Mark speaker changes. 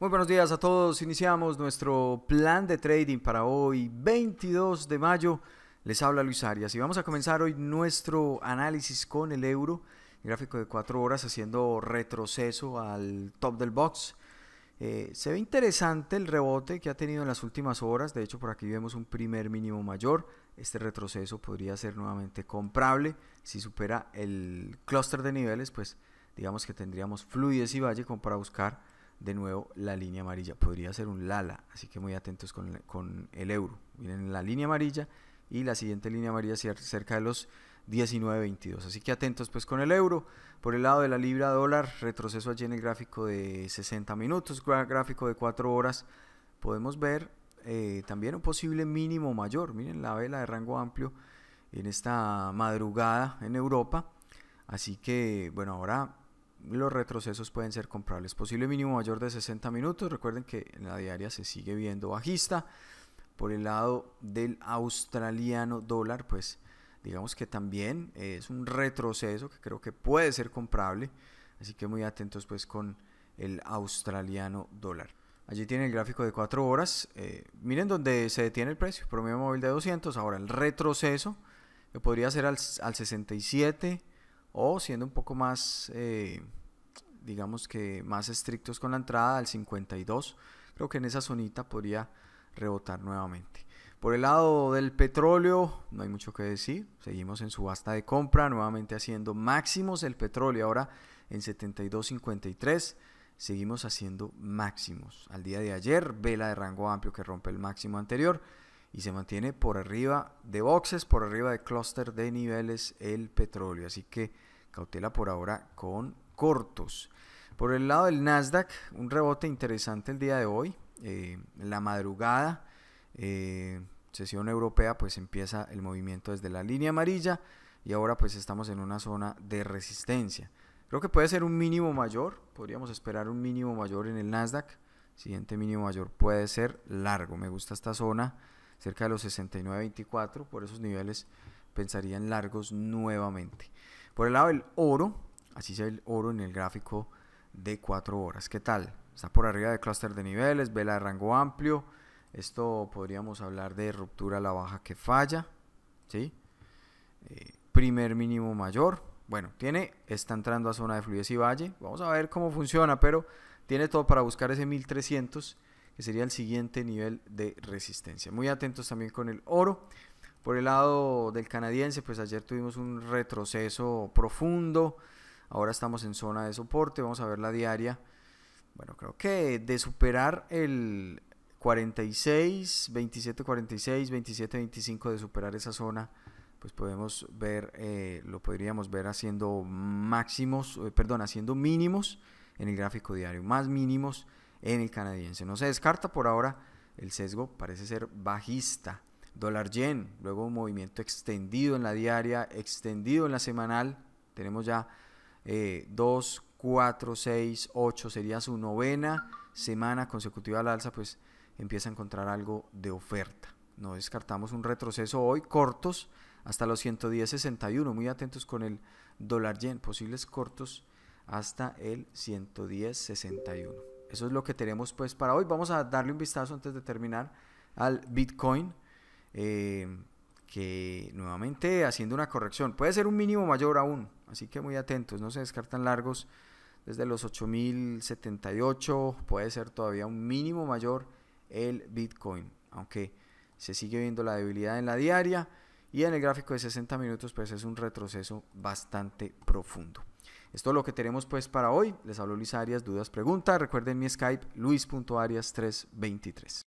Speaker 1: Muy buenos días a todos. Iniciamos nuestro plan de trading para hoy, 22 de mayo. Les habla Luis Arias y vamos a comenzar hoy nuestro análisis con el euro. gráfico de 4 horas haciendo retroceso al top del box. Eh, se ve interesante el rebote que ha tenido en las últimas horas. De hecho, por aquí vemos un primer mínimo mayor. Este retroceso podría ser nuevamente comprable. Si supera el clúster de niveles, pues digamos que tendríamos fluidez y valle como para buscar de nuevo la línea amarilla. Podría ser un Lala, así que muy atentos con, el euro. Miren la línea amarilla y la siguiente línea amarilla cerca de los 19.22. Así que atentos pues con el euro. Por el lado de la libra dólar, retroceso allí en el gráfico de 60 minutos, gráfico de 4 horas. Podemos ver eh, también un posible mínimo mayor. Miren la vela de rango amplio en esta madrugada en Europa. Así que bueno, ahora los retrocesos pueden ser comprables. Posible mínimo mayor de 60 minutos. Recuerden que en la diaria se sigue viendo bajista. Por el lado del australiano dólar, pues digamos que también es un retroceso que creo que puede ser comprable. Así que muy atentos pues con el australiano dólar. Allí tiene el gráfico de 4 horas. Eh, miren donde se detiene el precio. Promedio móvil de 200. Ahora el retroceso que podría ser al, al 67 o siendo un poco más, eh, digamos que más estrictos con la entrada al 52, creo que en esa zonita podría rebotar nuevamente. Por el lado del petróleo, no hay mucho que decir, seguimos en subasta de compra, nuevamente haciendo máximos el petróleo, ahora en 72.53 seguimos haciendo máximos. Al día de ayer, vela de rango amplio que rompe el máximo anterior y se mantiene por arriba de boxes, por arriba de clúster de niveles el petróleo. Así que cautela por ahora con cortos. Por el lado del Nasdaq, un rebote interesante el día de hoy. Eh, la madrugada, eh, sesión europea, pues empieza el movimiento desde la línea amarilla y ahora pues estamos en una zona de resistencia. Creo que puede ser un mínimo mayor, podríamos esperar un mínimo mayor en el Nasdaq. Siguiente mínimo mayor puede ser largo, me gusta esta zona cerca de los 69.24, por esos niveles pensarían largos nuevamente. Por el lado del oro, así se ve el oro en el gráfico de 4 horas. ¿Qué tal? Está por arriba de clúster de niveles, vela de rango amplio. Esto podríamos hablar de ruptura a la baja que falla. ¿sí? Eh, primer mínimo mayor. Bueno, tiene, está entrando a zona de fluidez y valle. Vamos a ver cómo funciona, pero tiene todo para buscar ese 1300 sería el siguiente nivel de resistencia. Muy atentos también con el oro. Por el lado del canadiense, pues ayer tuvimos un retroceso profundo. Ahora estamos en zona de soporte. Vamos a ver la diaria. Bueno, creo que de superar el 46, 27, 46, 27, 25, de superar esa zona, pues podemos ver, eh, lo podríamos ver haciendo máximos, eh, perdón, haciendo mínimos en el gráfico diario, más mínimos en el canadiense. No se descarta por ahora, el sesgo parece ser bajista. Dólar yen, luego un movimiento extendido en la diaria, extendido en la semanal. Tenemos ya 2, 4, 6, 8, sería su novena semana consecutiva al alza, pues empieza a encontrar algo de oferta. No descartamos un retroceso hoy, cortos, hasta los 110.61. Muy atentos con el dólar yen, posibles cortos hasta el 110.61 eso es lo que tenemos pues para hoy. Vamos a darle un vistazo antes de terminar al Bitcoin. Eh, que nuevamente haciendo una corrección. Puede ser un mínimo mayor aún. Así que muy atentos. No se descartan largos desde los 8078. Puede ser todavía un mínimo mayor el Bitcoin. Aunque se sigue viendo la debilidad en la diaria. Y en el gráfico de 60 minutos pues es un retroceso bastante profundo. Esto es lo que tenemos pues para hoy. Les hablo Luis Arias, dudas, preguntas. Recuerden mi Skype, luis.arias323.